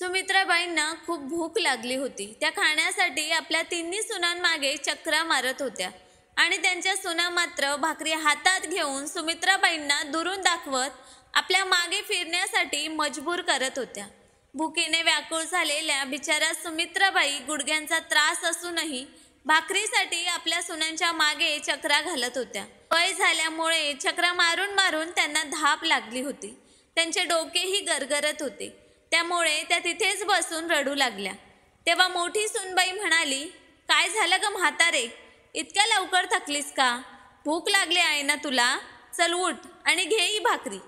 सुमित्राबाईंना खूप भूक लागली होती त्या खाण्यासाठी आपल्या तिन्ही सुनांमागे चक्रा मारत होत्या आणि त्यांच्या सुना मात्र भाकरी हातात घेऊन सुमित्राबाईंना दुरून दाखवत आपल्या मागे फिरण्यासाठी मजबूर करत होत्या भुकेने व्याकुळ झालेल्या बिचाऱ्या सुमित्राबाई गुडघ्यांचा त्रास असूनही भाकरीसाठी आपल्या सुनांच्या मागे चक्रा घालत होत्या वय झाल्यामुळे चक्रा मारून मारून त्यांना धाप लागली होती त्यांचे डोकेही गरगरत होते त्यामुळे त्या तिथेच बसून रडू लागल्या तेव्हा मोठी सुनबाई म्हणाली काय झालं ग म्हातारे इतक्या लवकर थकलीस का भूक लागली आहे ना तुला चल उठ आणि घे ही भाकरी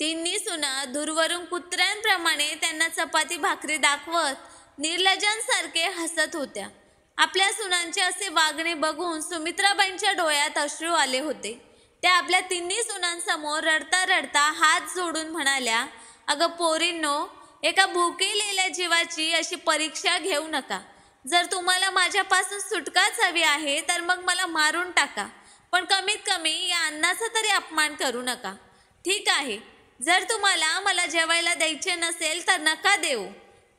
तिन्ही सुना दूरवरून कुत्र्यांप्रमाणे त्यांना चपाती भाकरी दाखवत निर्लजांसारखे हसत होत्या आपल्या सुनांचे असे वागणे बघून सुमित्राबाईंच्या डोळ्यात अश्रू आले होते त्या आपल्या तिन्ही सुनांसमोर रडता रडता हात जोडून म्हणाल्या अगं पोरींनो एका भुकेलेल्या जीवाची अशी परीक्षा घेऊ नका जर तुम्हाला माझ्यापासून सुटकाच हवी आहे तर मग मला मारून टाका पण कमीत कमी या अन्नाचा तरी अपमान करू नका ठीक आहे जर तुम्हाला मला जेवायला द्यायचे नसेल तर नका देऊ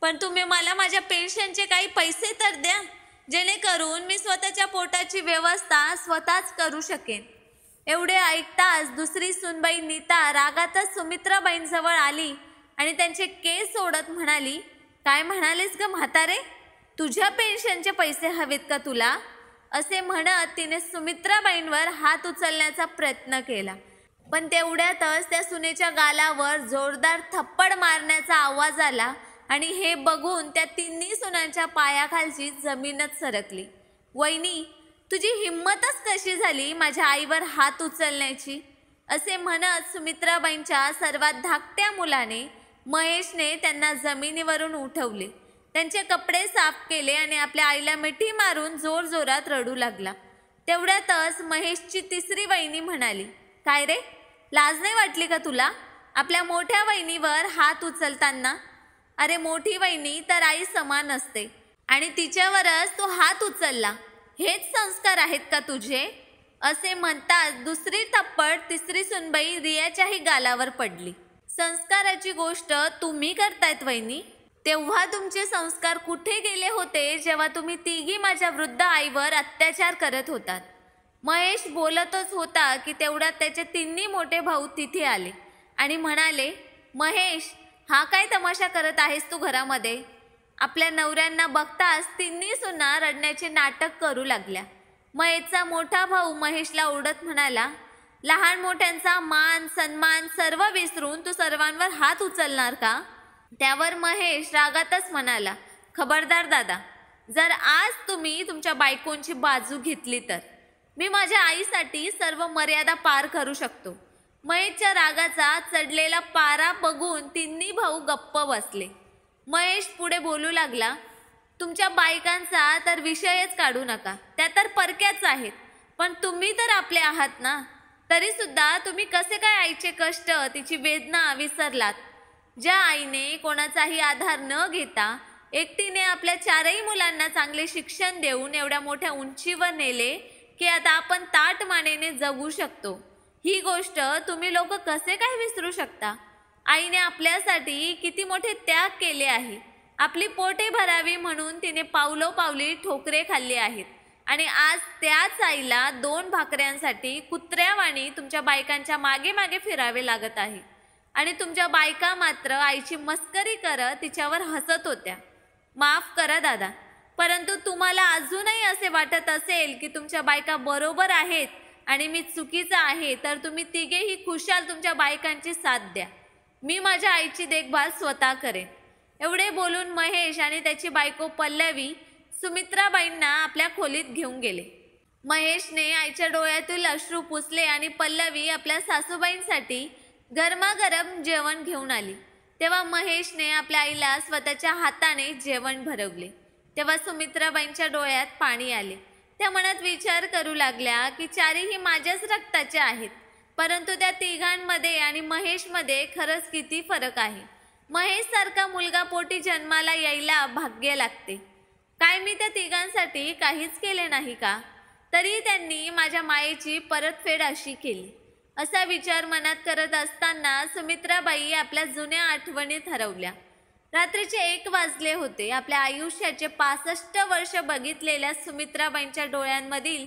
पण तुम्ही मला माझ्या पेन्शनचे काही पैसे तर द्या जेणेकरून मी स्वतःच्या पोटाची व्यवस्था स्वतःच करू शकेन एवढे ऐकताच दुसरी सुनबाई नीता रागातच सुमित्राबाईंजवळ आली आणि त्यांचे केस ओढत म्हणाली काय म्हणालेस ग म्हातारे तुझ्या पेन्शनचे पैसे हवेत का तुला असे म्हणत तिने सुमित्राबाईंवर हात उचलण्याचा प्रयत्न केला पण तेवढ्यातच त्या सुनेच्या गालावर जोरदार थप्पड मारण्याचा आवाज आला आणि हे बघून त्या तिन्ही सुनांच्या पायाखालची जमीनच सरकली वहिनी तुझी हिंमतच कशी झाली माझ्या आईवर हात उचलण्याची असे म्हणत सुमित्राबाईंच्या सर्वात धाकट्या मुलाने महेशने त्यांना जमिनीवरून उठवले त्यांचे कपडे साफ केले आणि आपल्या आईला मिठी मारून जोरजोरात रडू लागला तेवढ्यातच महेशची तिसरी वहिनी म्हणाली काय रे लाज नाही वाटली का तुला आपल्या मोठ्या वहिनीवर हात उचलताना अरे मोठी वहिनी तर आई समान असते आणि तिच्यावरच तो हात उचलला हेच संस्कार आहेत का तुझे असे म्हणताच दुसरी थप्पड तिसरी सुनबाई रियाच्याही गालावर पडली संस्काराची गोष्ट तुम्ही करतायत वहिनी तेव्हा तुमचे संस्कार कुठे गेले होते जेव्हा तुम्ही तिघी माझ्या वृद्ध आईवर अत्याचार करत होतात महेश बोलतच होता की तेवढ्यात त्याचे तिन्ही मोठे भाऊ तिथे आले आणि म्हणाले महेश हा काय तमाशा करत आहेस तू घरामध्ये आपल्या नवऱ्यांना बघताच तिन्ही सुना रडण्याचे नाटक करू लागल्या महेशचा मोठा भाऊ महेशला ओढत म्हणाला लहान मोठ्यांचा मान सन्मान सर्व विसरून तू सर्वांवर हात उचलणार का त्यावर महेश रागातच म्हणाला खबरदार दादा जर आज तुम्ही तुमच्या बायकोंची बाजू घेतली तर मी माझ्या आईसाठी सर्व मर्यादा पार करू शकतो महेशच्या रागाचा चढलेला पारा बघून तिन्ही भाऊ गप्प बसले महेश पुढे बोलू लागला तुमच्या बायकांचा तर विषयच काढू नका त्या तर परक्याच आहेत पण तुम्ही तर आपले आहात ना तरी सुद्धा तुम्ही कसे काय आईचे कष्ट तिची वेदना विसरलात ज्या आईने कोणाचाही आधार न घेता एकटीने आपल्या चारही मुलांना चांगले शिक्षण देऊन एवढ्या मोठ्या उंचीवर नेले की आता आपण ताट मानेने जगू शकतो ही गोष्ट तुम्ही लोक कसे काय विसरू शकता आईने आपल्यासाठी किती मोठे त्याग केले आहे आपली पोटे भरावी म्हणून तिने पावलोपावली ठोकरे खाल्ली आहेत आणि आज त्याच आईला दोन भाकऱ्यांसाठी कुत्र्यावाणी तुमच्या बायकांच्या मागे मागे फिरावे लागत आहे आणि तुमच्या बायका मात्र आईची मस्करी करत तिच्यावर हसत होत्या माफ करा दादा परंतु तुम्हाला अजूनही असे वाटत असेल की तुमच्या बायका बरोबर आहेत आणि मी चुकीचं आहे तर तुम्ही तिघेही खुशाल तुमच्या बायकांची साथ द्या मी माझ्या आईची देखभाल स्वतः करेन एवढे बोलून महेश आणि त्याची बायको पल्लवी सुमित्राबाईंना आपल्या खोलीत घेऊन गेले महेशने आईच्या डोळ्यातील अश्रू पुसले आणि पल्लवी आपल्या सासूबाईंसाठी गरमागरम जेवण घेऊन आली तेव्हा महेशने आपल्या आईला स्वतःच्या हाताने जेवण भरवले तेव्हा सुमित्राबाईंच्या डोळ्यात पाणी आले त्या मनात विचार करू लागल्या की चारीही माझ्याच रक्ताच्या आहेत परंतु त्या तिघांमध्ये आणि महेशमध्ये खरंच किती फरक आहे महेशसारखा मुलगा पोटी जन्माला यायला भाग्य लागते काय मी त्या तिघांसाठी काहीच केले नाही का तरी त्यांनी माझ्या मायेची परतफेड अशी केली असा विचार मनात करत असताना सुमित्राबाई आपल्या जुन्या आठवणी ठरवल्या रात्रीचे एक वाजले होते आपल्या आयुष्याचे पासष्ट वर्ष बघितलेल्या सुमित्राबाईंच्या डोळ्यांमधील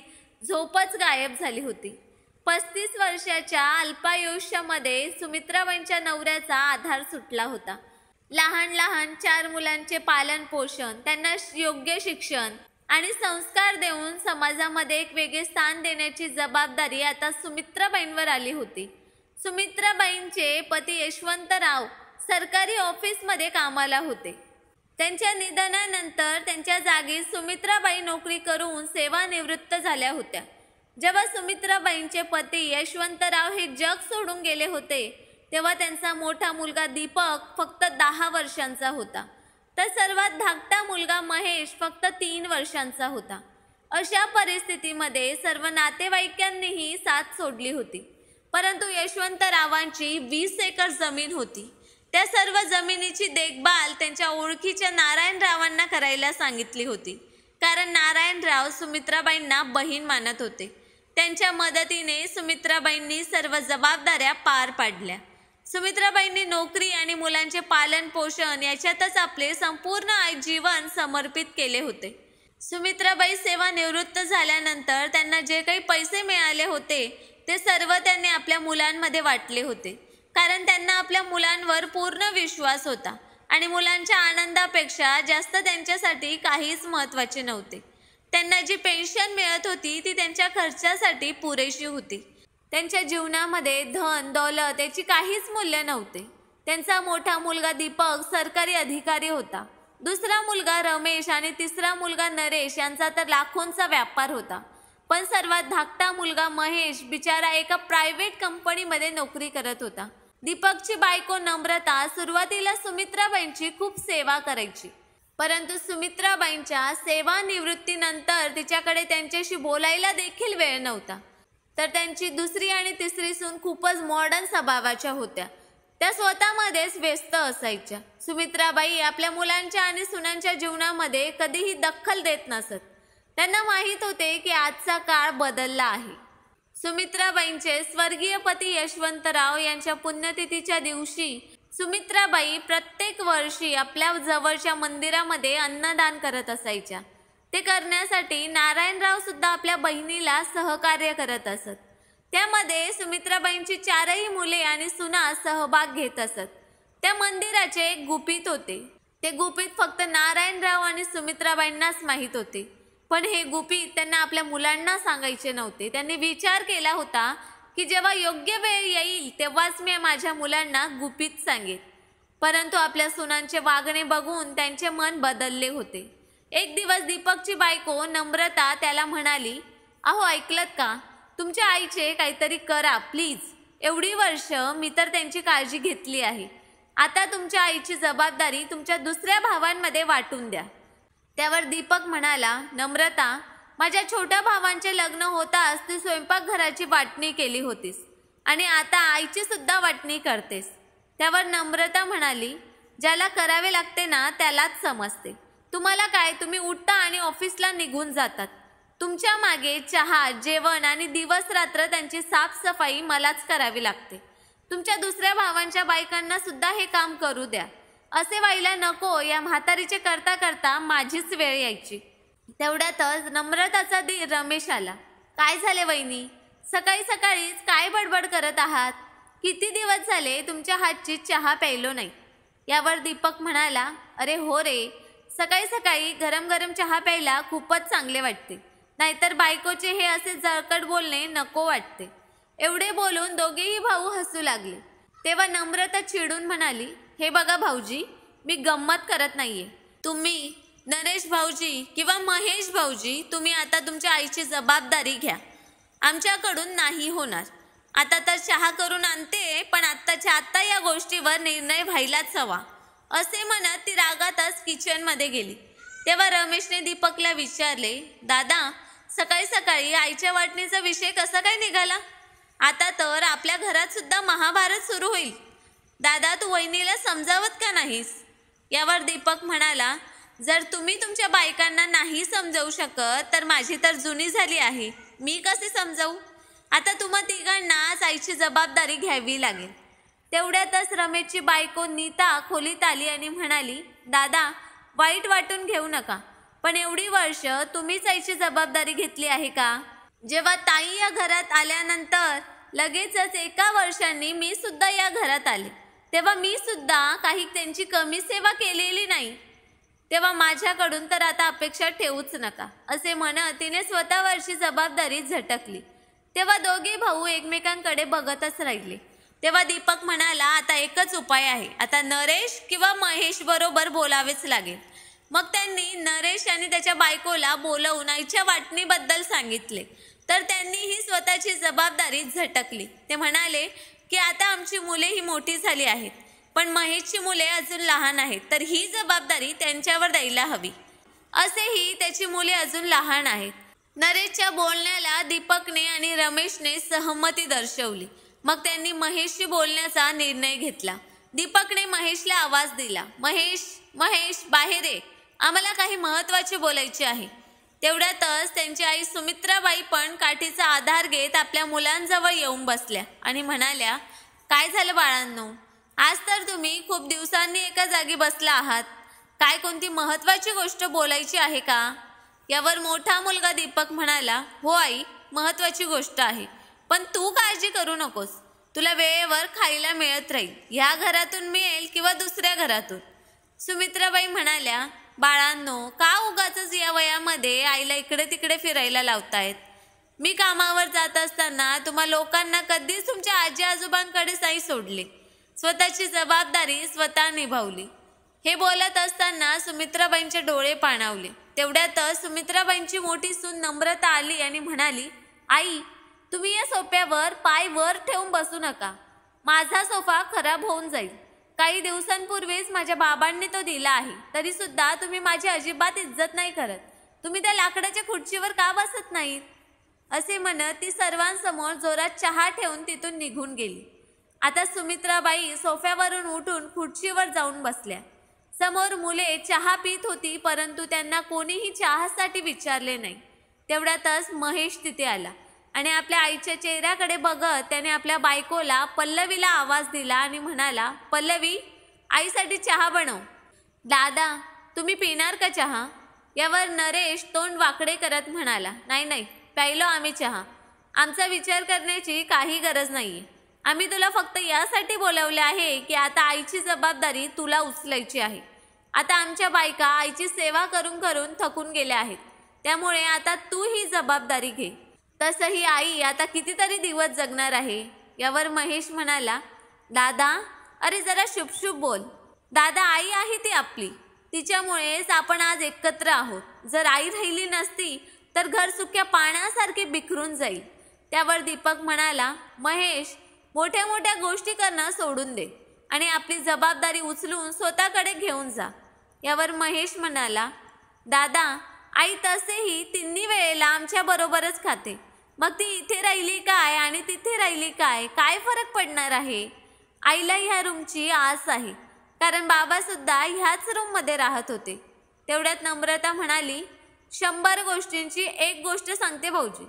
झोपच गायब झाली होती पस्तीस वर्षाच्या अल्पायुष्यामध्ये सुमित्राबाईंच्या नवऱ्याचा आधार सुटला होता लहान लहान चार मुलांचे पालन पोषण त्यांना योग्य शिक्षण आणि संस्कार देऊन समाजामध्ये एक वेगळे स्थान देण्याची जबाबदारी आता सुमित्राबाईंवर आली होती सुमित्राबाईंचे पती यशवंतराव सरकारी ऑफिसमध्ये कामाला होते त्यांच्या निधनानंतर त्यांच्या जागी सुमित्राबाई नोकरी करून सेवानिवृत्त झाल्या होत्या जेव्हा सुमित्राबाईंचे पती यशवंतराव हे जग सोडून गेले होते तेव्हा त्यांचा मोठा मुलगा दीपक फक्त दहा वर्षांचा होता तर सर्वात धाकटा मुलगा महेश फक्त तीन वर्षांचा होता अशा परिस्थितीमध्ये सर्व नातेवाईकांनीही साथ सोडली होती परंतु यशवंतरावांची वीस एकर जमीन होती त्या सर्व जमिनीची देखभाल त्यांच्या ओळखीच्या नारायणरावांना करायला सांगितली होती कारण नारायणराव सुमित्राबाईंना बहीण मानत होते त्यांच्या मदतीने सुमित्राबाईंनी सर्व जबाबदाऱ्या पार पाडल्या सुमित्राबाईंनी नोकरी आणि मुलांचे पालन पोषण याच्यातच आपले संपूर्ण जीवन समर्पित केले होते सुमित्राबाई सेवानिवृत्त झाल्यानंतर त्यांना जे काही पैसे मिळाले होते ते सर्व त्यांनी आपल्या मुलांमध्ये वाटले होते कारण त्यांना आपल्या मुलांवर पूर्ण विश्वास होता आणि मुलांच्या आनंदापेक्षा जास्त त्यांच्यासाठी काहीच महत्त्वाचे नव्हते त्यांना जी पेन्शन मिळत होती ती त्यांच्या खर्चासाठी पुरेशी होती त्यांच्या जीवनामध्ये धन दौलत याची काहीच मूल्य नव्हते त्यांचा मोठा मुलगा दीपक सरकारी अधिकारी होता दुसरा मुलगा रमेश आणि तिसरा मुलगा नरेश यांचा तर लाखोंचा व्यापार होता पण सर्वात धाकटा मुलगा महेश बिचारा एका प्रायव्हेट कंपनीमध्ये नोकरी करत होता दीपकची बायको नम्रता सुरुवातीला सुमित्राबाईंची खूप सेवा करायची परंतु सुमित्राबाईंच्या सेवानिवृत्तीनंतर तिच्याकडे त्यांच्याशी बोलायला देखील वेळ नव्हता तर त्यांची दुसरी आणि तिसरी सून खूपच मॉडर्न स्वभावाच्या होत्या त्या स्वतःमध्येच व्यस्त असायच्या सुमित्राबाई आपल्या मुलांच्या आणि सुनांच्या जीवनामध्ये कधीही दखल देत नसत त्यांना माहीत होते की आजचा काळ बदलला आहे सुमित्राबाईंचे स्वर्गीय पती यशवंतराव यांच्या पुण्यतिथीच्या दिवशी सुमित्राबाई प्रत्येक वर्षी आपल्या जवळच्या मंदिरामध्ये अन्नदान करत असायच्या ते करण्यासाठी नारायणराव सुद्धा आपल्या बहिणीला सहकार्य करत असत त्यामध्ये सुमित्राबाईंची चारही मुले आणि सुना सहभाग घेत असत त्या मंदिराचे एक गुपित होते ते गुपित फक्त नारायणराव आणि सुमित्राबाईंनाच माहीत होते पण हे गुपित त्यांना आपल्या मुलांना सांगायचे नव्हते त्यांनी विचार केला होता की जेव्हा योग्य वेळ येईल तेव्हाच मी माझ्या मुलांना गुपित सांगेन परंतु आपल्या सुनांचे वागणे बघून त्यांचे मन बदलले होते एक दिवस दीपकची बायको नम्रता त्याला म्हणाली अहो ऐकलत का तुमच्या आईचे काहीतरी करा प्लीज एवढी वर्ष मी तर त्यांची काळजी घेतली आहे आता तुमच्या आईची जबाबदारी तुमच्या दुसऱ्या भावांमध्ये वाटून द्या त्यावर दीपक म्हणाला नम्रता माझ्या छोट्या भावांचे लग्न होताच तू स्वयंपाकघराची वाटणी केली होतीस आणि आता आईची सुद्धा वाटणी करतेस त्यावर नम्रता म्हणाली ज्याला करावे लागते ना त्यालाच समजते तुम्हाला काय तुम्ही उठता आणि ऑफिसला निघून जातात तुमच्या मागे चहा जेवण आणि दिवस रात्र त्यांची साफसफाई मलाच करावी लागते तुमच्या दुसऱ्या भावांच्या बायकांना सुद्धा हे काम करू द्या असे व्हायला नको या म्हातारीचे करता करता माझीच वेळ यायची तेवढ्यातच नम्रताचा दि रमेश आला काय झाले वहिनी सकाळी सकाळीच काय बडबड करत आहात किती दिवस झाले तुमच्या हातची चहा प्यायलो नाही यावर दीपक म्हणाला अरे हो रे सकाळी सकाळी गरम गरम चहा प्यायला खूपच चांगले वाटते नाहीतर बायकोचे हे असे जळकट बोलणे नको वाटते एवढे बोलून दोघेही भाऊ हसू लागले तेव्हा नम्रता चिडून म्हणाली हे बघा भाऊजी मी गंमत करत नाहीये तुम्ही नरेश भाऊजी किंवा महेश भाऊजी तुम्ही आता तुमच्या आईची जबाबदारी घ्या आमच्याकडून नाही होणार आता तर चहा करून आणते पण आत्ताच्या आत्ता या गोष्टीवर निर्णय व्हायलाच हवा असे म्हणत ती रागातच किचनमध्ये गेली तेव्हा रमेशने दीपकला विचारले दादा सकाळी सकाळी आईच्या वाटणीचा विषय कसा काय निघाला आता तर आपल्या घरात सुद्धा महाभारत सुरू होईल दादा तू वहिनीला समजावत का नाहीस यावर दीपक म्हणाला जर तुम्ही तुमच्या बायकांना नाही समजवू शकत तर माझी तर जुनी झाली आहे मी कसे समजावू आता तुम्हा तिघांनाच आईची जबाबदारी घ्यावी लागेल तेवढ्यातच रमेशची बायको नीता खोलीत आली आणि म्हणाली दादा वाईट वाटून घेऊ नका पण एवढी वर्ष तुम्हीच आईची जबाबदारी घेतली आहे का जेव्हा ताई या घरात आल्यानंतर लगेचच एका वर्षांनी मी सुद्धा या घरात आले तेव्हा मी सुद्धा काही त्यांची कमी सेवा केलेली नाही तेव्हा माझ्याकडून तर आता अपेक्षा ठेवूच नका असे म्हणत तिने स्वतःवरची जबाबदारी झटकली तेव्हा दोघे भाऊ एकमेकांकडे बघतच राहिले तेव्हा दीपक म्हणाला आता एकच उपाय आहे आता नरेश किंवा महेश बरोबर बोलावेच लागेल मग त्यांनी नरेश आणि त्याच्या बायकोला बोलवून आईच्या वाटणीबद्दल सांगितले तर त्यांनी ही स्वतःची जबाबदारी झटकली ते म्हणाले की आता आमची मुले ही मोठी झाली आहेत पण महेशची मुले अजून लहान आहेत तर ही जबाबदारी त्यांच्यावर द्यायला हवी असेही त्याची मुले अजून लहान आहेत नरेशच्या बोलण्याला दीपकने आणि रमेशने सहमती दर्शवली मग त्यांनी महेशशी बोलण्याचा निर्णय घेतला दीपकने महेशला आवाज दिला महेश महेश बाहेर ये आम्हाला काही महत्त्वाचे बोलायचे आहे तेवढ्यातच त्यांची आई सुमित्राबाई पण काठीचा आधार घेत आपल्या मुलांजवळ येऊन बसल्या आणि म्हणाल्या काय झालं बाळांनो आज तर तुम्ही खूप दिवसांनी एका जागी बसला आहात काय कोणती महत्त्वाची गोष्ट बोलायची आहे का यावर मोठा मुलगा दीपक म्हणाला हो आई महत्त्वाची गोष्ट आहे पण तू काळजी करू नकोस तुला वेळेवर खायला मिळत राहील या घरातून मिळेल किंवा दुसऱ्या घरातून सुमित्राबाई म्हणाल्या बाळांनो का उगाच या वयामध्ये आईला इकडे तिकडे फिरायला लावतायत मी कामावर जात असताना तुम्हा लोकांना कधीच तुमच्या आजी आजोबांकडे साई सोडले स्वतःची जबाबदारी स्वतः निभावली हे बोलत असताना सुमित्राबाईंचे डोळे पाणावले तेवढ्यातच सुमित्राबाईंची मोठी सून नम्रता आली आणि म्हणाली आई तुम्ही या सोफ्यावर पाय वर ठेवून बसू नका माझा सोफा खराब होऊन जाईल काही दिवसांपूर्वीच माझ्या बाबांनी तो दिला आहे तरी सुद्धा तुम्ही माझी अजिबात इज्जत नाही करत तुम्ही त्या लाकडाच्या खुर्चीवर का बसत नाहीत असे म्हणत ती सर्वांसमोर जोरात चहा ठेवून तिथून निघून गेली आता सुमित्राबाई सोफ्यावरून उठून खुर्चीवर जाऊन बसल्या समोर मुले चहा पित होती परंतु त्यांना कोणीही चहासाठी विचारले नाही तेवढ्यातच महेश तिथे आला आणि आपल्या आईच्या चेहऱ्याकडे बघत त्याने आपल्या बायकोला पल्लवीला आवाज दिला आणि म्हणाला पल्लवी आईसाठी चहा बनव दादा तुम्ही पिणार का चहा यावर नरेश तोंड वाकडे करत म्हणाला नाही नाही प्यायलो आम्ही चहा आमचा विचार करण्याची काही गरज नाही आम्ही तुला फक्त यासाठी बोलावले आहे की आता आईची जबाबदारी तुला उचलायची आहे आता आमच्या बायका आईची सेवा करून करून थकून गेल्या आहेत त्यामुळे आता तू ही जबाबदारी घे तसं ही आई आता कितीतरी दिवस जगणार आहे यावर महेश म्हणाला दादा अरे जरा शुभशुभ बोल दादा आई आहे ती आपली तिच्यामुळेच आपण आज एकत्र आहोत जर आई राहिली नसती तर घर सुक्या पाण्यासारखे बिखरून जाईल त्यावर दीपक म्हणाला महेश मोठ्या मोठ्या गोष्टी करणं सोडून दे आणि आपली जबाबदारी उचलून स्वतःकडे घेऊन जा यावर महेश म्हणाला दादा आई तसेही तिन्ही वेळेला आमच्याबरोबरच खाते मग ती इथे राहिली काय आणि तिथे राहिली काय काय फरक पडणार आहे आईला ह्या रूमची आस आहे कारण बाबासुद्धा ह्याच रूममध्ये राहत होते तेवढ्यात नम्रता म्हणाली शंभर गोष्टींची एक गोष्ट सांगते भाऊजी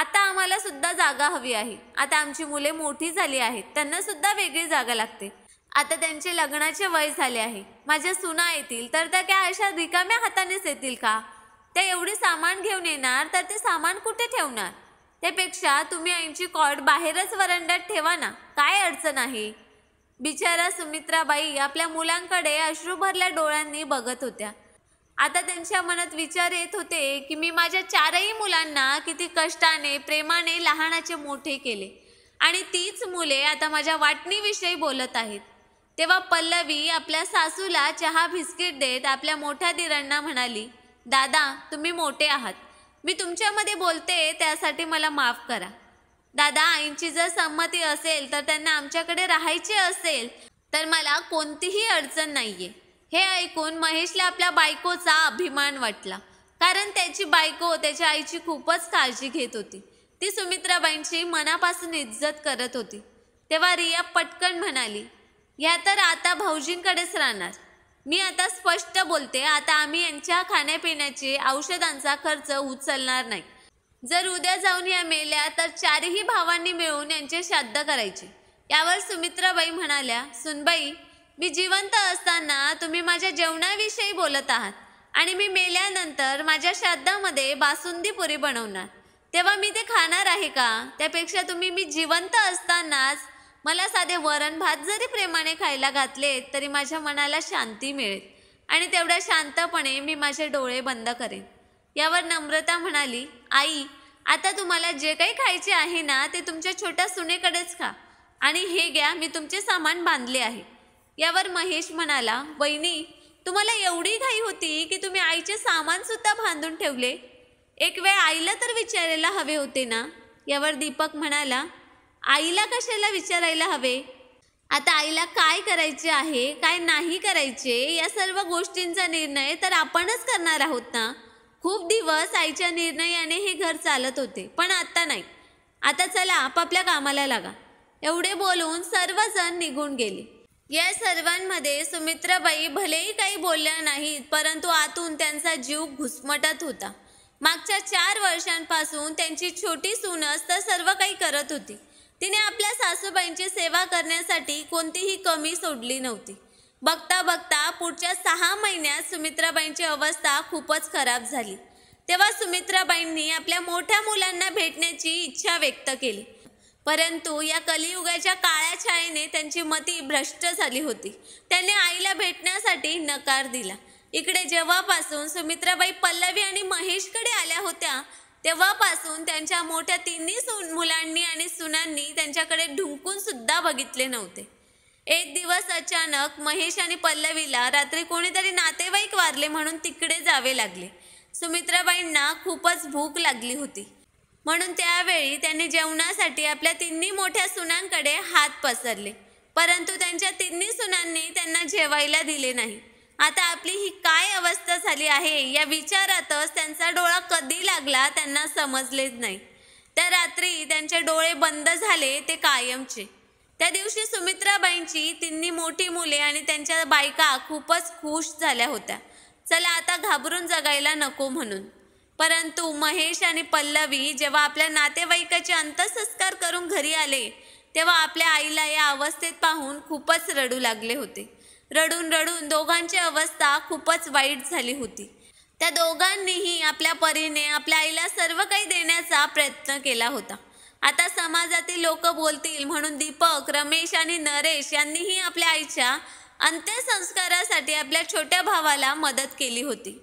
आता आम्हाला सुद्धा जागा हवी आहे आता आमची मुले मोठी झाली आहेत त्यांना सुद्धा वेगळी जागा लागते आता त्यांचे लग्नाचे वय झाले आहे माझ्या सुना येतील तर त्या काय अशा रिकाम्या हातानेच येतील का त्या एवढी सामान घेऊन येणार तर ते सामान कुठे ठेवणार त्यापेक्षा तुम्ही आईची कॉर्ड बाहेरच वरंडात ठेवा ना काय अडचण आहे बिचारा सुमित्राबाई आपल्या मुलांकडे अश्रू भरल्या डोळ्यांनी बघत होत्या आता त्यांच्या मनात विचार येत होते की मी माझ्या चारही मुलांना किती कष्टाने प्रेमाने लहानाचे मोठे केले आणि तीच मुले आता माझ्या वाटणीविषयी बोलत आहेत तेव्हा पल्लवी आपल्या सासूला चहा बिस्किट देत आपल्या मोठ्या दिरांना म्हणाली दादा तुम्ही मोठे आहात मी तुमच्यामध्ये बोलते त्यासाठी मला माफ करा दादा आईंची जर संमती असेल तर त्यांना आमच्याकडे राहायचे असेल तर मला कोणतीही अडचण नाहीये हे ऐकून महेशला आपल्या बायकोचा अभिमान वाटला कारण त्याची बायको त्याच्या आईची खूपच काळजी घेत होती ती सुमित्राबाईंची मनापासून इज्जत करत होती तेव्हा रिया पटकन म्हणाली ह्या तर आता भाऊजींकडेच राहणार मी आता स्पष्ट बोलते आता आम्ही यांच्या खाण्यापिण्याचे औषधांचा खर्च उचलणार नाही जर उद्या जाऊन या मेल्या तर चारही भावांनी मिळून यांचे श्राद्ध करायचे यावर सुमित्राबाई म्हणाल्या सुनबाई मी जिवंत असताना तुम्ही माझ्या जेवणाविषयी बोलत आहात आणि मी मेल्यानंतर माझ्या श्राद्धामध्ये बासुंदी पुरी बनवणार तेव्हा मी ते खाणार आहे का त्यापेक्षा तुम्ही मी जिवंत असतानाच मला साधे वरण भात जरी प्रेमाने खायला घातले तरी माझ्या मनाला शांती मिळेल आणि तेवढ्या शांतपणे मी माझे डोळे बंद करेन यावर नम्रता म्हणाली आई आता तुम्हाला जे काही खायचे आहे ना ते तुमच्या छोट्या सुनेकडेच खा आणि हे घ्या मी तुमचे सामान बांधले आहे यावर महेश म्हणाला वहिनी तुम्हाला एवढी घाई होती की तुम्ही आईचे सामानसुद्धा बांधून ठेवले एक वेळ आईला तर विचारायला हवे होते ना यावर दीपक म्हणाला आईला कशाला विचारायला हवे आता आईला काय करायचे आहे काय नाही करायचे या सर्व गोष्टींचा निर्णय तर आपणच करणार आहोत ना खूप दिवस आईच्या निर्णयाने हे घर चालत होते पण आता नाही आता चला आपापल्या कामाला लागा एवढे बोलून सर्वजण निघून गेले या सर्वांमध्ये सुमित्राबाई भलेही काही बोलल्या नाहीत परंतु आतून त्यांचा जीव घुसमटत होता मागच्या चार वर्षांपासून त्यांची छोटी सुनस तर सर्व काही करत होती तिने आपल्या सासूबाईंची सेवा करण्यासाठी कोणतीही कमी सोडली नव्हती बघता बघता पुढच्या सहा महिन्यात सुमित्राबाईंची अवस्था खूपच खराब झाली तेव्हा सुमित्राबाईंनी आपल्या मोठ्या मुलांना भेटण्याची इच्छा व्यक्त केली परंतु या कलियुगाच्या काळ्या छायेने त्यांची मती भ्रष्ट झाली होती त्यांनी आईला भेटण्यासाठी नकार दिला इकडे जेव्हापासून सुमित्राबाई पल्लवी आणि महेशकडे आल्या होत्या तेव्हापासून त्यांच्या मोठ्या तिन्ही सुन मुलांनी आणि सुनांनी त्यांच्याकडे ढुंकून सुद्धा बघितले नव्हते एक दिवस अचानक महेश आणि पल्लवीला रात्री कोणीतरी नातेवाईक वारले म्हणून तिकडे जावे लागले सुमित्राबाईंना खूपच भूक लागली होती म्हणून त्यावेळी त्यांनी जेवणासाठी आपल्या तिन्ही मोठ्या सुनांकडे हात पसरले परंतु त्यांच्या तिन्ही सुनांनी त्यांना जेवायला दिले नाही आता आपली ही काय अवस्था झाली आहे या विचारातच त्यांचा डोळा कधी लागला त्यांना समजलेच नाही त्या रात्री त्यांचे डोळे बंद झाले ते कायमचे त्या दिवशी सुमित्राबाईंची तिन्ही मोठी मुले आणि त्यांच्या बायका खूपच खुश झाल्या होत्या चला आता घाबरून जगायला नको म्हणून परंतु महेश आणि पल्लवी जेव्हा आपल्या नातेवाईकाचे अंत्यसंस्कार करून घरी आले तेव्हा आपल्या आईला या अवस्थेत पाहून खूपच रडू लागले होते रडून रडून दोघांची अवस्था खूपच वाईट झाली होती त्या दोघांनीही आपल्या परीने आपल्या आईला सर्व काही देण्याचा प्रयत्न केला होता आता समाजातील लोक बोलतील म्हणून दीपक रमेश आणि नरेश यांनीही आपल्या आईच्या अंत्यसंस्कारासाठी आपल्या छोट्या भावाला मदत केली होती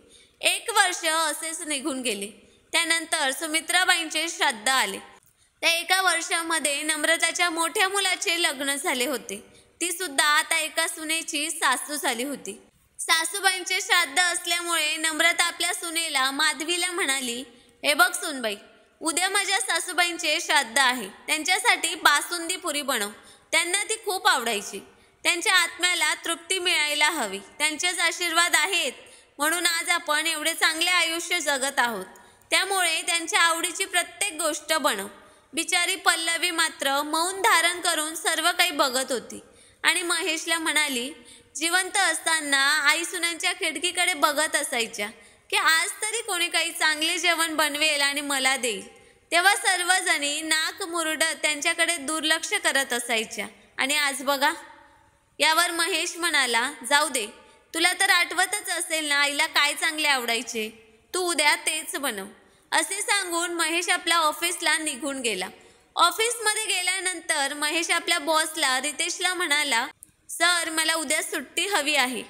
एक वर्ष असेच निघून गेले त्यानंतर सुमित्राबाईंचे श्राद्ध आले त्या एका वर्षामध्ये नम्रताच्या मोठ्या मुलाचे लग्न झाले होते ती सुद्धा आता एका सुनेची सासू झाली होती सासूबाईंचे श्राद्ध असल्यामुळे नम्रता आपल्या सुनेला माधवीला म्हणाली हे बघ सुनबाई उद्या माझ्या सासूबाईंचे श्राद्ध आहे त्यांच्यासाठी बासुंदी पुरी बनव त्यांना ती खूप आवडायची त्यांच्या आत्म्याला तृप्ती मिळायला हवी त्यांचेच आशीर्वाद आहेत म्हणून आज आपण एवढे चांगले आयुष्य जगत आहोत त्यामुळे त्यांच्या आवडीची प्रत्येक गोष्ट बनव बिचारी पल्लवी मात्र मौन धारण करून सर्व काही बघत होती आणि महेशला म्हणाली जिवंत असताना आई सुनांच्या खिडकीकडे बघत असायच्या की आज तरी कोणी काही चांगले जेवण बनवेल आणि मला देईल तेव्हा सर्वजणी नाक मुरडत त्यांच्याकडे दुर्लक्ष करत असायच्या आणि आज बघा यावर महेश म्हणाला जाऊ दे तुला तर आठवतच असेल ना आईला काय चांगले आवडायचे तू उद्या तेच बनव असे सांगून महेश आपल्या ऑफिसला निघून गेला ऑफिसमध्ये गेल्यानंतर महेश आपल्या बॉसला रितेशला म्हणाला सर मला उद्या सुट्टी हवी आहे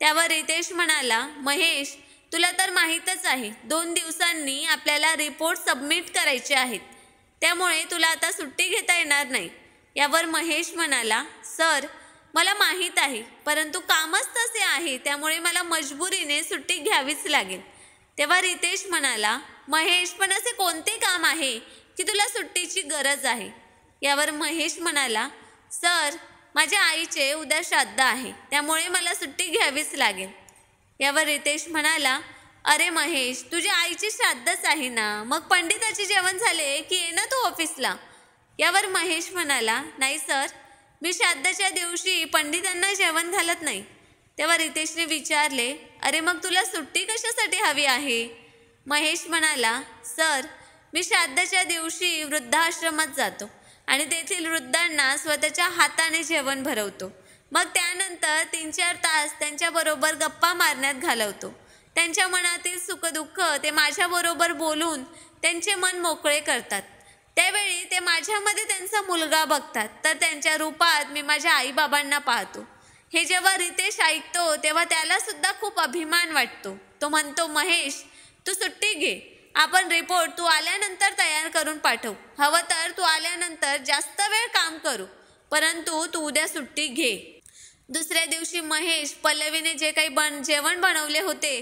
त्यावर रितेश म्हणाला महेश तुला तर माहीतच आहे दोन दिवसांनी आपल्याला रिपोर्ट सबमिट करायचे आहेत त्यामुळे तुला आता सुट्टी घेता येणार नाही यावर महेश म्हणाला सर मला माहीत आहे परंतु कामच तसे आहे त्यामुळे मला मजबुरीने सुट्टी घ्यावीच लागेल तेव्हा रितेश म्हणाला महेश पण असे कोणते काम आहे की तुला सुट्टीची गरज आहे यावर महेश म्हणाला सर माझ्या आईचे उद्या श्राद्ध आहे त्यामुळे मला सुट्टी घ्यावीच लागेल यावर रितेश म्हणाला अरे महेश तुझ्या आईची श्राद्धच आहे ना मग पंडिताचे जेवण झाले की ये ना तू ऑफिसला यावर महेश म्हणाला नाही सर मी श्राद्धाच्या दिवशी पंडितांना जेवण घालत नाही तेव्हा रितेशने विचारले अरे मग तुला सुट्टी कशासाठी हवी आहे महेश म्हणाला सर मी श्राद्धाच्या दिवशी वृद्धाश्रमात जातो आणि तेथील वृद्धांना स्वतःच्या हाताने जेवण भरवतो मग त्यानंतर तीन चार तास त्यांच्याबरोबर गप्पा मारण्यात घालवतो त्यांच्या मनातील सुखदुःख ते माझ्याबरोबर बोलून त्यांचे मन मोकळे करतात त्यावेळी ते माझ्यामध्ये त्यांचा मुलगा बघतात तर त्यांच्या रूपात मी माझ्या आईबाबांना पाहतो हे जेव्हा रितेश ऐकतो तेव्हा त्याला सुद्धा खूप अभिमान वाटतो तो म्हणतो महेश तू सुट्टी घे आपण रिपोर्ट तू आल्यानंतर तयार करून पाठव हवं तर तू आल्यानंतर जास्त वेळ काम करू परंतु तू उद्या सुट्टी घे दुसऱ्या दिवशी महेश पल्लवीने जे काही बन जेवण बनवले होते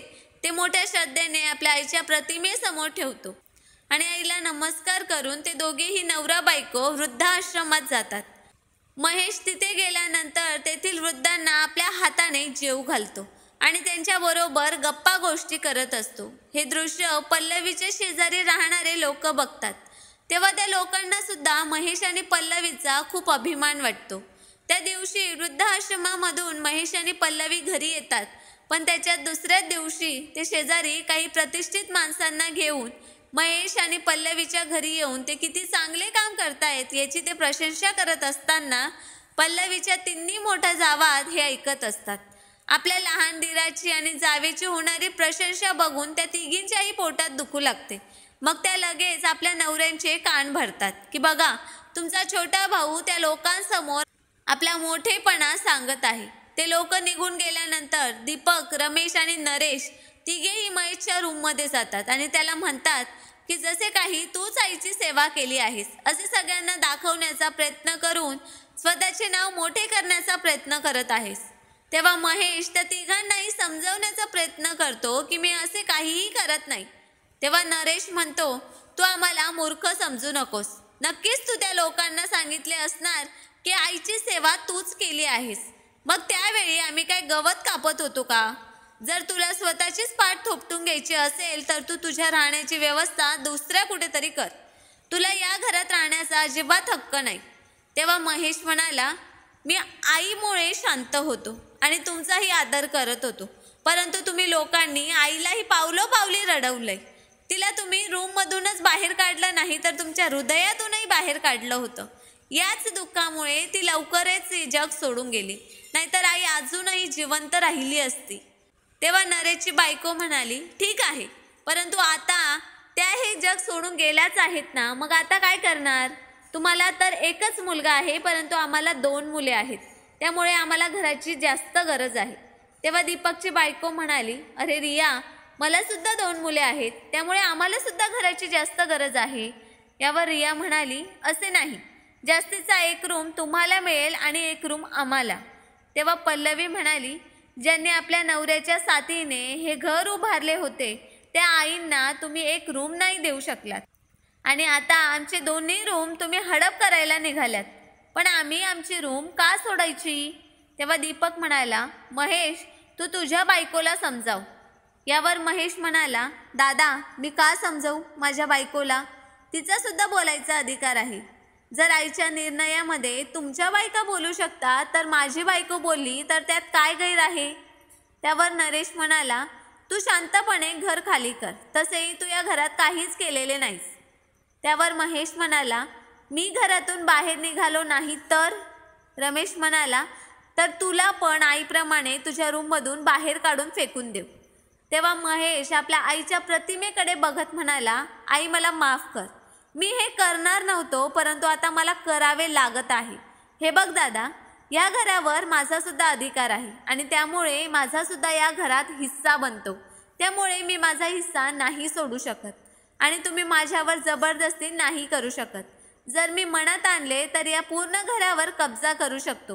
ते मोठ्या श्रद्धेने आपल्या आईच्या प्रतिमेसमोर ठेवतो आणि आईला नमस्कार करून ते दोघेही नवरा बायको वृद्धाश्रमात जातात महेश तिथे गेल्यानंतर तेथील वृद्धांना आपल्या हाताने जेव घालतो आणि त्यांच्याबरोबर गप्पा गोष्टी करत असतो हे दृश्य पल्लवीच्या शेजारी राहणारे लोक बघतात तेव्हा त्या लोकांना सुद्धा महेश आणि पल्लवीचा खूप अभिमान वाटतो त्या दिवशी वृद्धाश्रमामधून महेश आणि पल्लवी घरी येतात पण त्याच्या दुसऱ्या दिवशी ते शेजारी काही प्रतिष्ठित माणसांना घेऊन महेश आणि पल्लवीच्या घरी येऊन ते किती चांगले काम करतायत याची ते प्रशंसा करत असताना पल्लवीच्या तिन्ही मोठ्या जावात हे ऐकत असतात आपल्या लहान दिराची आणि जावेची होणारी प्रशंसा बघून त्या तिघींच्याही पोटात दुखू लागते मग त्या लगेच आपल्या नवऱ्यांचे कान भरतात की बघा तुमचा छोटा भाऊ त्या लोकांसमोर आपला मोठेपणा सांगत आहे ते लोक निघून गेल्यानंतर दीपक रमेश आणि नरेश तिघेही महेशच्या रूममध्ये जातात आणि त्याला म्हणतात की जसे काही तूच आईची सेवा केली आहेस असे सगळ्यांना दाखवण्याचा प्रयत्न करून स्वतःचे नाव मोठे करण्याचा प्रयत्न करत आहेस तेव्हा महेश त्या तिघांनाही समजवण्याचा प्रयत्न करतो की मी असे काहीही करत नाही तेव्हा नरेश म्हणतो तू आम्हाला मूर्ख समजू नकोस नक्कीच तू त्या लोकांना सांगितले असणार की आईची सेवा तूच केली आहेस मग त्यावेळी आम्ही काय गवत कापत होतो का जर तुला स्वतःचीच पाठ थोपटून घ्यायची असेल तर तू तुझ्या राहण्याची व्यवस्था दुसऱ्या कुठेतरी कर तुला या घरात राहण्याचा अजिबात हक्क नाही तेव्हा महेश म्हणाला मी आईमुळे शांत होतो आणि तुमचाही आदर करत होतो परंतु तुम्ही लोकांनी आईलाही पावलो पावली रडवलंय तिला तुम्ही रूममधूनच बाहेर काढलं नाही तर तुमच्या हृदयातूनही बाहेर काढलं होतं याच दुःखामुळे ती लवकरच जग सोडून गेली नाहीतर आई अजूनही जिवंत राहिली असती तेव्हा नरेची बायको म्हणाली ठीक आहे परंतु आता त्या हे जग सोडून गेल्याच आहेत ना मग आता काय करणार तुम्हाला तर एकच मुलगा आहे परंतु आम्हाला दोन मुले आहेत त्यामुळे आम्हाला घराची जास्त गरज आहे तेव्हा दीपकची बायको म्हणाली अरे रिया मला सुद्धा दोन मुले आहेत त्यामुळे आम्हाला सुद्धा घराची जास्त गरज आहे यावर रिया म्हणाली असे नाही जास्तीचा एक रूम तुम्हाला मिळेल आणि एक रूम आम्हाला तेव्हा पल्लवी म्हणाली ज्यांनी आपल्या नवऱ्याच्या साथीने हे घर उभारले होते त्या आईंना तुम्ही एक रूम नाही देऊ शकलात आणि आता आमचे दोन्ही रूम तुम्ही हडप करायला निघाल्यात पण आम्ही आमची रूम का सोडायची तेव्हा दीपक म्हणाला महेश तू तु तुझ्या बायकोला समजाव यावर महेश म्हणाला दादा मी का समजावू माझ्या बायकोला तिचासुद्धा बोलायचा अधिकार आहे जर आईच्या निर्णयामध्ये तुमच्या बायका बोलू शकता तर माझी बायको बोलली तर त्यात काय गैर आहे त्यावर नरेश म्हणाला तू शांतपणे घर खाली कर तसेही तू या घरात काहीच केलेले नाहीस त्यावर महेश म्हणाला मी घरातून बाहेर निघालो नाही तर रमेश म्हणाला तर तुला पण आईप्रमाणे तुझ्या रूममधून बाहेर काढून फेकून देऊ तेव्हा महेश आपल्या आईच्या प्रतिमेकडे बघत म्हणाला आई मला माफ कर मी हे करणार नव्हतो परंतु आता मला करावे लागत आहे हे बघ दादा या घरावर माझासुद्धा अधिकार आहे आणि त्यामुळे माझासुद्धा या घरात हिस्सा बनतो त्यामुळे मी माझा हिस्सा नाही सोडू शकत आणि तुम्ही माझ्यावर जबरदस्ती नाही करू शकत जर मी मनात आणले तर या पूर्ण घरावर कब्जा करू शकतो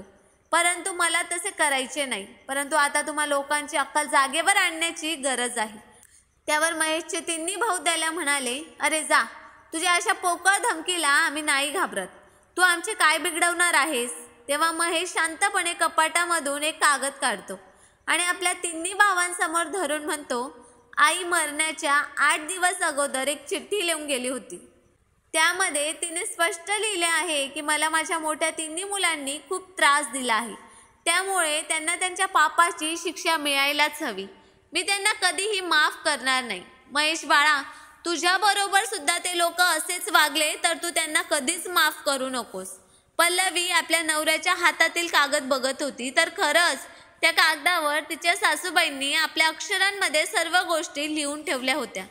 परंतु मला तसे करायचे नाही परंतु आता तुम्हा लोकांची अक्कल जागेवर आणण्याची गरज आहे त्यावर महेशचे तिन्ही भाऊ त्याला म्हणाले अरे जा तुझ्या अशा पोकळ धमकीला आम्ही नाही घाबरत तू आमचे काय बिघडवणार आहेस तेव्हा महेश शांतपणे कपाटामधून एक कागद काढतो आणि आपल्या तिन्ही भावांसमोर धरून म्हणतो आई मरण्याच्या आठ दिवस अगोदर एक चिठ्ठी लिहून गेली होती त्यामध्ये तिने स्पष्ट लिहिले आहे की मला माझ्या मोठ्या तिन्ही मुलांनी खूप त्रास दिला आहे त्यामुळे त्यांना त्यांच्या पापाची शिक्षा मिळायलाच हवी मी त्यांना कधीही माफ करणार नाही महेश बाळा तुझ्याबरोबर सुद्धा ते लोक असेच वागले तर तू त्यांना कधीच माफ करू नकोस पल्लवी आपल्या नवऱ्याच्या हातातील कागद बघत होती तर खरंच त्या कागदावर तिच्या सासूबाईंनी आपल्या अक्षरांमध्ये सर्व गोष्टी लिहून ठेवल्या होत्या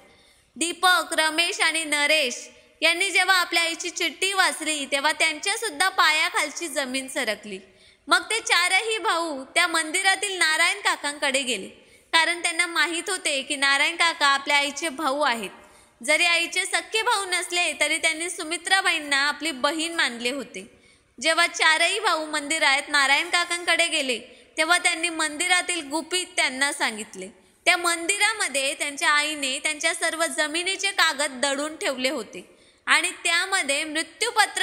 दीपक रमेश आणि नरेश यांनी जेव्हा आपल्या आईची चिठ्ठी वाचली तेव्हा त्यांच्यासुद्धा पायाखालची जमीन सरकली मग ते चारही भाऊ त्या मंदिरातील नारायण काकांकडे गेले कारण त्यांना माहीत होते की नारायण काका आपल्या आईचे भाऊ आहेत जरी आईचे सख्खे भाऊ नसले तरी त्यांनी सुमित्राबाईंना आपली बहीण मानले होते जेव्हा चारही भाऊ मंदिरात नारायण काकांकडे गेले तेव्हा त्यांनी मंदिरातील गुपित त्यांना सांगितले त्या मंदिरामध्ये त्यांच्या आईने त्यांच्या सर्व जमिनीचे कागद दडून ठेवले होते आणि त्यामध्ये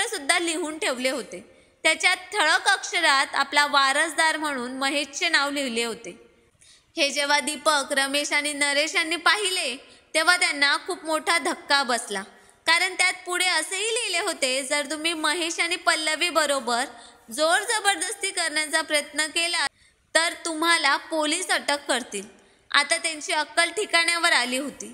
सुद्धा लिहून ठेवले होते त्याच्यात ठळक अक्षरात आपला वारसदार म्हणून महेशचे नाव लिहिले होते हे जेव्हा दीपक रमेश आणि नरेश यांनी पाहिले तेव्हा त्यांना खूप मोठा धक्का बसला कारण त्यात पुढे असेही लिहिले होते जर तुम्ही महेश आणि पल्लवी बरोबर जोर जबरदस्ती करण्याचा प्रयत्न केला तर तुम्हाला पोलीस अटक करतील आता त्यांची अक्कल ठिकाण्यावर आली होती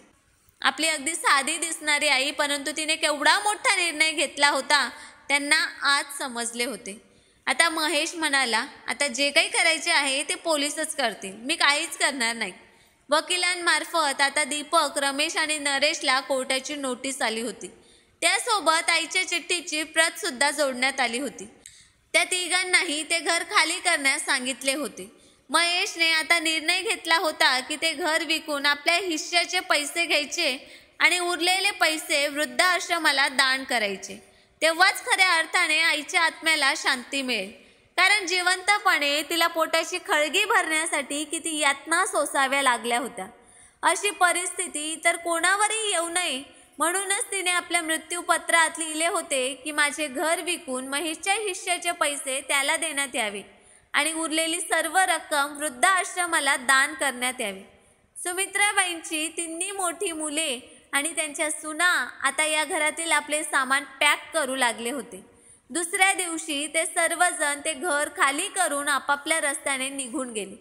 आपली अगदी साधी दिसणारी आई परंतु तिने केवढा मोठा निर्णय घेतला होता त्यांना आज समजले होते आता महेश म्हणाला आता जे काही करायचे आहे ते पोलीसच करतील मी काहीच करणार नाही वकिलांमार्फत आता दीपक रमेश आणि नरेशला कोर्टाची नोटीस आली होती त्यासोबत आईच्या चिठ्ठीची प्रतसुद्धा जोडण्यात आली होती त्या तिघांनाही ते घर खाली करण्यास सांगितले होते महेशने आता निर्णय घेतला होता की ते घर विकून आपल्या हिश्श्याचे पैसे घ्यायचे आणि उरलेले पैसे वृद्धाश्रमाला दान करायचे तेव्हाच खऱ्या अर्थाने आईच्या आत्म्याला शांती मिळेल कारण जिवंतपणे तिला पोटाची खळगी भरण्यासाठी किती यातना सोसाव्या लागल्या होत्या अशी परिस्थिती तर कोणावरही येऊ नये म्हणूनच तिने आपल्या मृत्यूपत्रात लिहिले होते की माझे घर विकून महेशच्या हिश्श्याचे पैसे त्याला देण्यात यावे आणि उरलेली सर्व रक्कम वृद्धाश्रमाला दान करण्यात यावी सुमित्राबाईंची तिन्ही मोठी मुले आणि त्यांच्या सुना आता या घरातील आपले सामान पॅक करू लागले होते दुसऱ्या दिवशी ते सर्वजण ते घर खाली करून आपापल्या रस्त्याने निघून गेले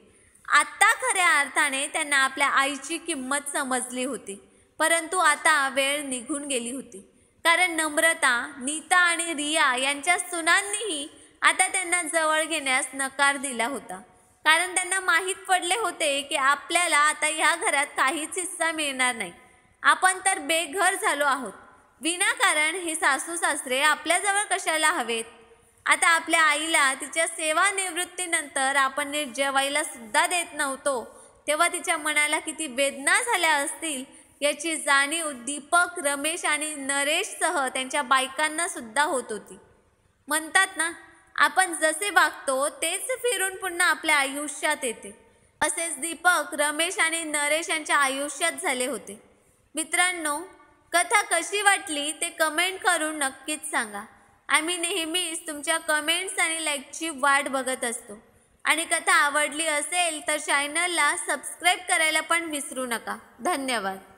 आत्ता खऱ्या अर्थाने त्यांना आपल्या आईची किंमत समजली होती परंतु आता वेळ निघून गेली होती कारण नम्रता नीता आणि रिया यांच्या सुनांनीही आता त्यांना जवळ घेण्यास नकार दिला होता कारण त्यांना माहीत पडले होते की आपल्याला आता ह्या घरात काहीच हिस्सा मिळणार नाही आपण तर बेघर झालो आहोत विनाकारण हे सासू सासरे आपल्याजवळ कशाला हवेत आता आपल्या आईला तिच्या सेवानिवृत्तीनंतर आपण जेवायला सुद्धा देत नव्हतो तेव्हा तिच्या मनाला किती वेदना झाल्या असतील याची जाणीव दीपक रमेश आणि नरेशसह त्यांच्या बायकांना सुद्धा होत होती म्हणतात ना आपण जसे वागतो तेच फिरून पुन्हा आपल्या आयुष्यात येते असेच दीपक रमेश आणि नरेश यांच्या आयुष्यात झाले होते मित्रांनो कथा कशी वाटली ते कमेंट करून नक्कीच सांगा आम्ही नेहमीच तुमच्या कमेंट्स आणि लाईकची वाट बघत असतो आणि कथा आवडली असेल तर चॅनलला सबस्क्राईब करायला पण विसरू नका धन्यवाद